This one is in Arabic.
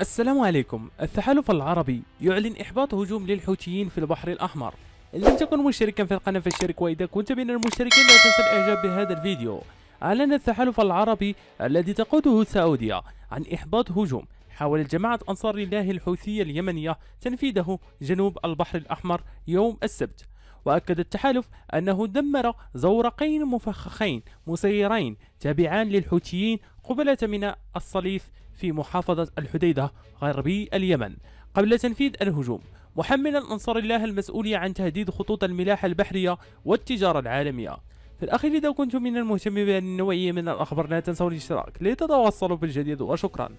السلام عليكم التحالف العربي يعلن إحباط هجوم للحوثيين في البحر الأحمر إن لم تكن مشتركا في القناة فاشترك وإذا كنت من المشتركين لا تنسى الإعجاب بهذا الفيديو أعلن التحالف العربي الذي تقوده السعودية عن إحباط هجوم حاولت جماعة أنصار الله الحوثية اليمنية تنفيذه جنوب البحر الأحمر يوم السبت وأكد التحالف أنه دمر زورقين مفخخين مسيرين تابعان للحوثيين قبالة من الصليف في محافظة الحديدة غربي اليمن قبل تنفيذ الهجوم محملا أنصار الله المسؤولية عن تهديد خطوط الملاحة البحرية والتجارة العالمية في الأخير إذا كنتم من المهتمين بهذه النوعية من الأخبار لا تنسوا الاشتراك لتتوصلوا بالجديد وشكرا